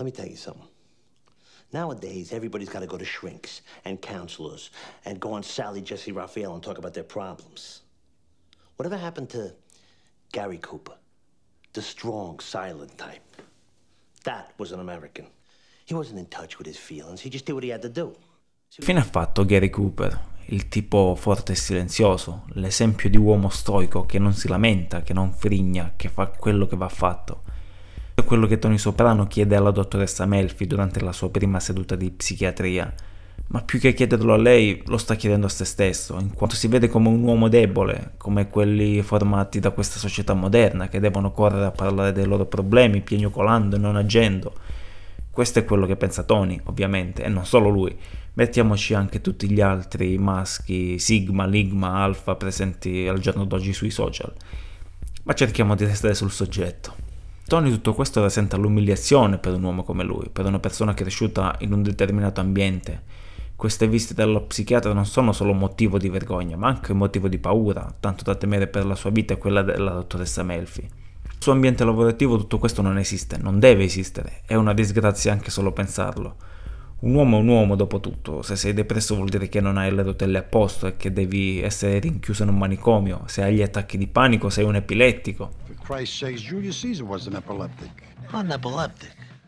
Let me tell you something. Nowadays, everybody's got to go to shrinks and counselors and go on Sally Jesse Raphael and talk about their problems. Whatever happened to Gary Cooper, the strong, silent type? That was an American. He wasn't in touch with his feelings. He just did what he had to do. Fine ha fatto Gary Cooper, il tipo forte e silenzioso, l'esempio di uomo stoico che non si lamenta, che non frigna, che fa quello che va fatto quello che Tony Soprano chiede alla dottoressa Melfi durante la sua prima seduta di psichiatria, ma più che chiederlo a lei lo sta chiedendo a se stesso, in quanto si vede come un uomo debole, come quelli formati da questa società moderna che devono correre a parlare dei loro problemi, piagnucolando e non agendo. Questo è quello che pensa Tony, ovviamente, e non solo lui. Mettiamoci anche tutti gli altri maschi Sigma, Ligma, Alfa presenti al giorno d'oggi sui social. Ma cerchiamo di restare sul soggetto. Tony tutto questo rasenta l'umiliazione per un uomo come lui, per una persona cresciuta in un determinato ambiente. Queste visite dallo psichiatra non sono solo motivo di vergogna, ma anche motivo di paura, tanto da temere per la sua vita e quella della dottoressa Melfi. Nel suo ambiente lavorativo tutto questo non esiste, non deve esistere, è una disgrazia anche solo pensarlo. Un uomo è un uomo dopo tutto, se sei depresso vuol dire che non hai le rotelle a posto e che devi essere rinchiuso in un manicomio, se hai gli attacchi di panico sei un epilettico. Un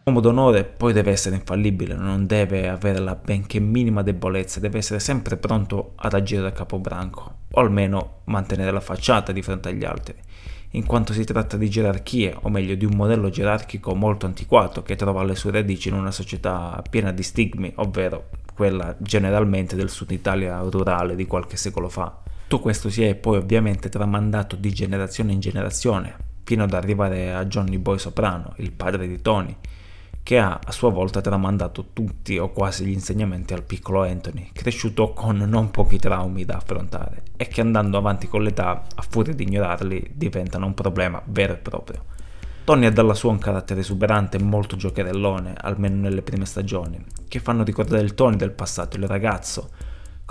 uomo d'onore poi deve essere infallibile, non deve avere la benché minima debolezza, deve essere sempre pronto ad agire da capobranco, o almeno mantenere la facciata di fronte agli altri in quanto si tratta di gerarchie, o meglio di un modello gerarchico molto antiquato che trova le sue radici in una società piena di stigmi, ovvero quella generalmente del sud Italia rurale di qualche secolo fa. Tutto questo si è poi ovviamente tramandato di generazione in generazione, fino ad arrivare a Johnny Boy Soprano, il padre di Tony, che ha a sua volta tramandato tutti o quasi gli insegnamenti al piccolo Anthony, cresciuto con non pochi traumi da affrontare e che andando avanti con l'età, a furia di ignorarli, diventano un problema vero e proprio. Tony ha dalla sua un carattere esuberante e molto giocherellone, almeno nelle prime stagioni, che fanno ricordare il Tony del passato, il ragazzo,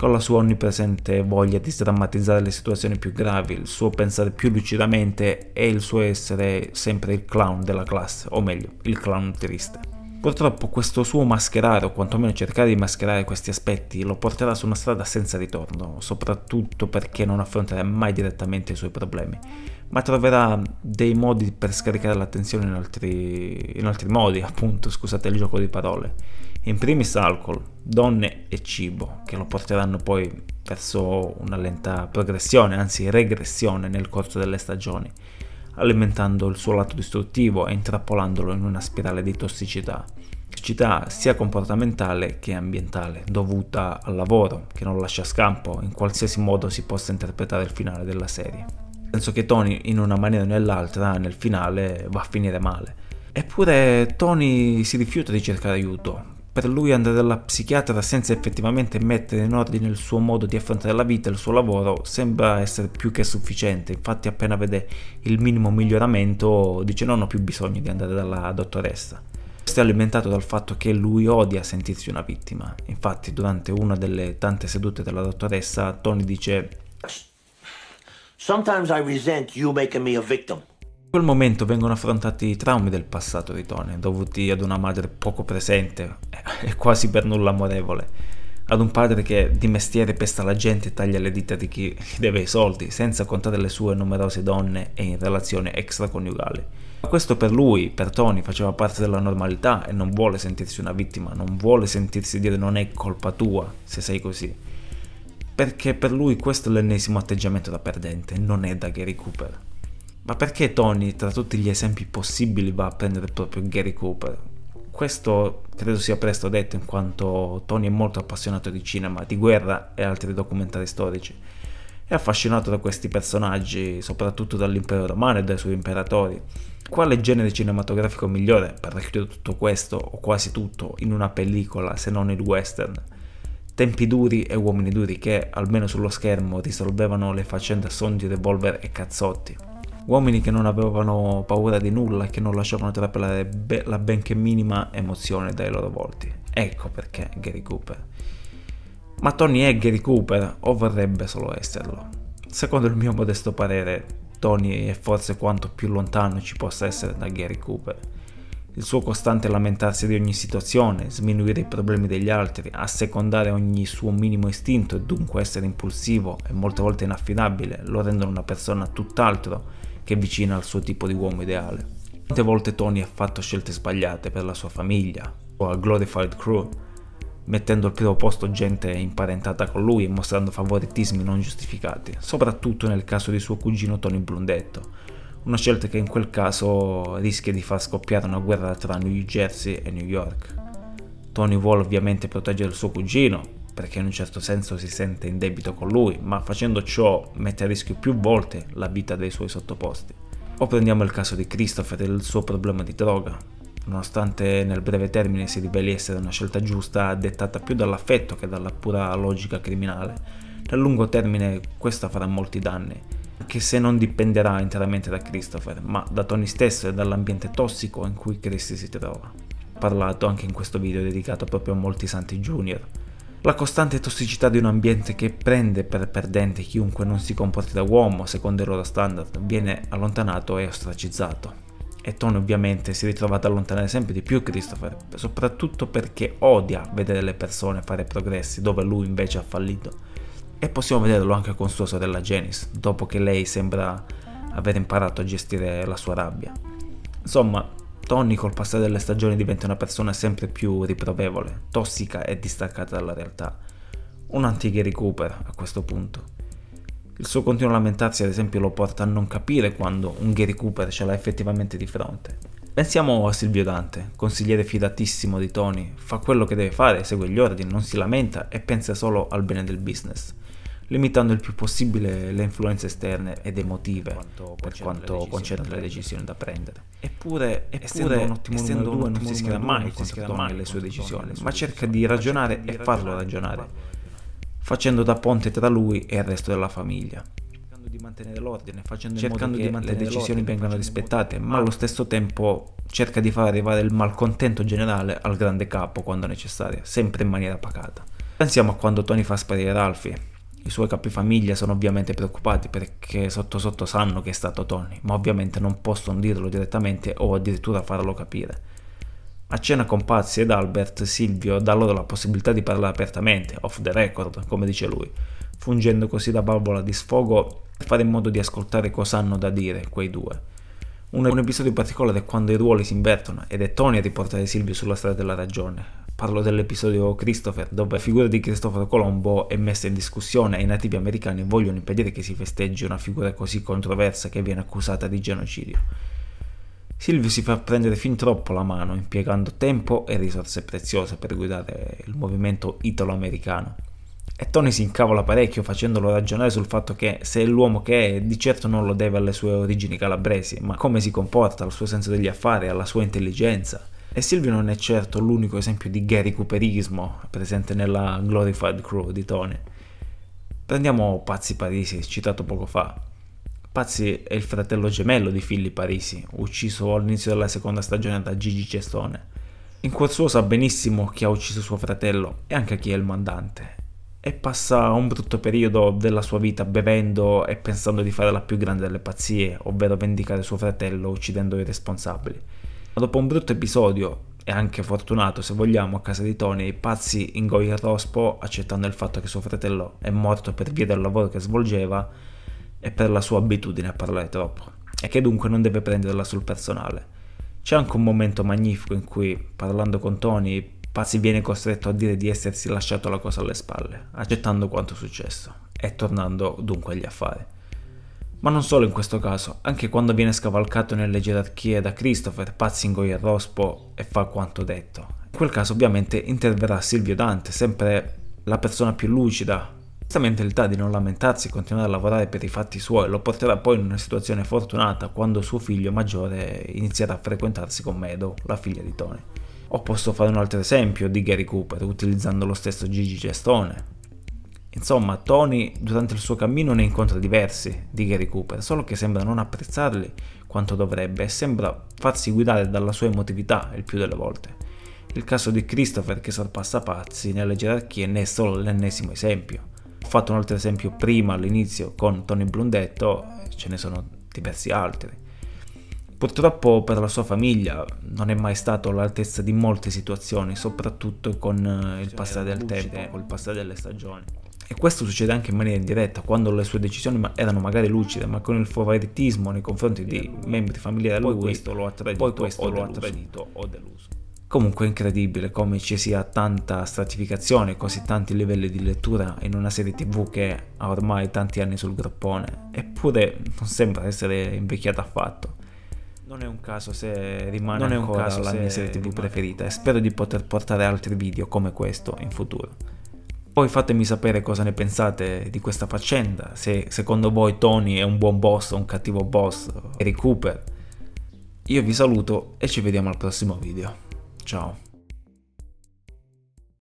con la sua onnipresente voglia di drammatizzare le situazioni più gravi, il suo pensare più lucidamente e il suo essere sempre il clown della classe, o meglio, il clown triste. Purtroppo questo suo mascherare, o quantomeno cercare di mascherare questi aspetti, lo porterà su una strada senza ritorno, soprattutto perché non affronterà mai direttamente i suoi problemi, ma troverà dei modi per scaricare l'attenzione in altri, in altri modi, appunto, scusate il gioco di parole in primis alcol, donne e cibo, che lo porteranno poi verso una lenta progressione, anzi regressione nel corso delle stagioni, alimentando il suo lato distruttivo e intrappolandolo in una spirale di tossicità. Tossicità sia comportamentale che ambientale, dovuta al lavoro, che non lascia scampo, in qualsiasi modo si possa interpretare il finale della serie. Penso che Tony, in una maniera o nell'altra, nel finale va a finire male. Eppure Tony si rifiuta di cercare aiuto, per lui andare dalla psichiatra senza effettivamente mettere in ordine il suo modo di affrontare la vita e il suo lavoro sembra essere più che sufficiente, infatti appena vede il minimo miglioramento dice non ho più bisogno di andare dalla dottoressa. Questo è alimentato dal fatto che lui odia sentirsi una vittima, infatti durante una delle tante sedute della dottoressa Tony dice Sometimes I resent you making me a victim. In quel momento vengono affrontati i traumi del passato di Tony, dovuti ad una madre poco presente e quasi per nulla amorevole, ad un padre che di mestiere pesta la gente e taglia le dita di chi gli deve i soldi, senza contare le sue numerose donne e in relazione extraconiugale. Ma questo per lui, per Tony, faceva parte della normalità e non vuole sentirsi una vittima, non vuole sentirsi dire non è colpa tua se sei così. Perché per lui questo è l'ennesimo atteggiamento da perdente, non è da che recupera. Ma perché Tony, tra tutti gli esempi possibili, va a prendere proprio Gary Cooper? Questo credo sia presto detto, in quanto Tony è molto appassionato di cinema, di guerra e altri documentari storici. È affascinato da questi personaggi, soprattutto dall'impero romano e dai suoi imperatori. Quale genere cinematografico migliore per racchiudere tutto questo, o quasi tutto, in una pellicola se non il western? Tempi duri e uomini duri che, almeno sullo schermo, risolvevano le faccende a son di revolver e cazzotti uomini che non avevano paura di nulla e che non lasciavano trappelare be- la benché minima emozione dai loro volti. Ecco perché Gary Cooper. Ma Tony è Gary Cooper o vorrebbe solo esserlo? Secondo il mio modesto parere, Tony è forse quanto più lontano ci possa essere da Gary Cooper. Il suo costante lamentarsi di ogni situazione, sminuire i problemi degli altri, assecondare ogni suo minimo istinto e dunque essere impulsivo e molte volte inaffidabile lo rendono una persona tutt'altro che è vicina al suo tipo di uomo ideale. Quante volte Tony ha fatto scelte sbagliate per la sua famiglia o a Glorified Crew, mettendo al primo posto gente imparentata con lui e mostrando favoritismi non giustificati, soprattutto nel caso di suo cugino Tony Blundetto, una scelta che in quel caso rischia di far scoppiare una guerra tra New Jersey e New York. Tony vuole ovviamente proteggere il suo cugino, perché in un certo senso si sente in debito con lui, ma facendo ciò mette a rischio più volte la vita dei suoi sottoposti. O prendiamo il caso di Christopher e il suo problema di droga. Nonostante nel breve termine si riveli essere una scelta giusta, dettata più dall'affetto che dalla pura logica criminale, nel lungo termine questa farà molti danni, anche se non dipenderà interamente da Christopher, ma da Tony stesso e dall'ambiente tossico in cui Christy si trova. Ho parlato anche in questo video dedicato proprio a molti santi junior, la costante tossicità di un ambiente che prende per perdente chiunque non si comporti da uomo, secondo il loro standard, viene allontanato e ostracizzato. E Tony ovviamente si ritrova ad allontanare sempre di più Christopher, soprattutto perché odia vedere le persone fare progressi dove lui invece ha fallito. E possiamo vederlo anche con sua sorella Janice, dopo che lei sembra aver imparato a gestire la sua rabbia. Insomma, Tony col passare delle stagioni diventa una persona sempre più riprovevole, tossica e distaccata dalla realtà. Un anti-Gary Cooper a questo punto. Il suo continuo lamentarsi ad esempio lo porta a non capire quando un Gary Cooper ce l'ha effettivamente di fronte. Pensiamo a Silvio Dante, consigliere fidatissimo di Tony, fa quello che deve fare, segue gli ordini, non si lamenta e pensa solo al bene del business limitando il più possibile le influenze esterne ed emotive quanto per quanto concerne le decisioni da prendere. Eppure, eppure essendo un ottimo essendo numero due, non si schiera mai contro le sue decisioni, ma cerca di ragionare e farlo ragionare, facendo da ponte tra lui e il resto della famiglia Cercando di mantenere l'ordine, facendo cercando in modo che le decisioni vengano rispettate, ma allo stesso tempo cerca di far arrivare il malcontento generale al grande capo quando necessario, sempre in maniera pacata. Pensiamo a quando Tony fa sparire Ralphie, i suoi capifamiglia sono ovviamente preoccupati perché sotto sotto sanno che è stato Tony, ma ovviamente non possono dirlo direttamente o addirittura farlo capire. A cena con Pazzi ed Albert, Silvio dà loro la possibilità di parlare apertamente, off the record, come dice lui, fungendo così da valvola di sfogo per fare in modo di ascoltare cosa hanno da dire quei due. Un, episodio particolare è quando i ruoli si invertono ed è Tony a riportare Silvio sulla strada della ragione, Parlo dell'episodio Christopher, dove la figura di Cristoforo Colombo è messa in discussione e i nativi americani vogliono impedire che si festeggi una figura così controversa che viene accusata di genocidio. Silvio si fa prendere fin troppo la mano, impiegando tempo e risorse preziose per guidare il movimento italo-americano. E Tony si incavola parecchio facendolo ragionare sul fatto che se è l'uomo che è, di certo non lo deve alle sue origini calabresi, ma come si comporta, al suo senso degli affari, alla sua intelligenza. E Silvio non è certo l'unico esempio di gay recuperismo presente nella Glorified Crew di Tony. Prendiamo Pazzi Parisi, citato poco fa. Pazzi è il fratello gemello di Philly Parisi, ucciso all'inizio della seconda stagione da Gigi Cestone. In cuor suo sa benissimo chi ha ucciso suo fratello e anche chi è il mandante, e passa un brutto periodo della sua vita bevendo e pensando di fare la più grande delle pazzie, ovvero vendicare suo fratello uccidendo i responsabili. Ma dopo un brutto episodio, e anche fortunato se vogliamo, a casa di Tony, i pazzi ingoiano Rospo accettando il fatto che suo fratello è morto per via del lavoro che svolgeva e per la sua abitudine a parlare troppo, e che dunque non deve prenderla sul personale. C'è anche un momento magnifico in cui, parlando con Tony, Pazzi viene costretto a dire di essersi lasciato la cosa alle spalle, accettando quanto successo e tornando dunque agli affari. Ma non solo in questo caso, anche quando viene scavalcato nelle gerarchie da Christopher, pazzi in Goya Rospo e fa quanto detto. In quel caso ovviamente interverrà Silvio Dante, sempre la persona più lucida. Questa mentalità di non lamentarsi e continuare a lavorare per i fatti suoi lo porterà poi in una situazione fortunata quando suo figlio maggiore inizierà a frequentarsi con Meadow, la figlia di Tony. O posso fare un altro esempio di Gary Cooper utilizzando lo stesso Gigi Gestone. Insomma, Tony durante il suo cammino ne incontra diversi di Gary Cooper, solo che sembra non apprezzarli quanto dovrebbe e sembra farsi guidare dalla sua emotività il più delle volte. Il caso di Christopher che sorpassa pazzi nelle gerarchie ne è solo l'ennesimo esempio. Ho fatto un altro esempio prima all'inizio con Tony Blundetto, ce ne sono diversi altri. Purtroppo per la sua famiglia non è mai stato all'altezza di molte situazioni, soprattutto con eh, il cioè, passare del tempo, col passare delle stagioni. E questo succede anche in maniera indiretta, quando le sue decisioni erano magari lucide, ma con il favoritismo nei confronti di membri familiari poi questo lo ha tradito, poi questo lo ha tradito o deluso. Comunque è incredibile come ci sia tanta stratificazione, così tanti livelli di lettura in una serie tv che ha ormai tanti anni sul groppone, eppure non sembra essere invecchiata affatto. Non è un caso se rimane non ancora la mia serie tv preferita e spero di poter portare altri video come questo in futuro. Poi fatemi sapere cosa ne pensate di questa faccenda, se secondo voi Tony è un buon boss o un cattivo boss, Harry Cooper. Io vi saluto e ci vediamo al prossimo video. Ciao.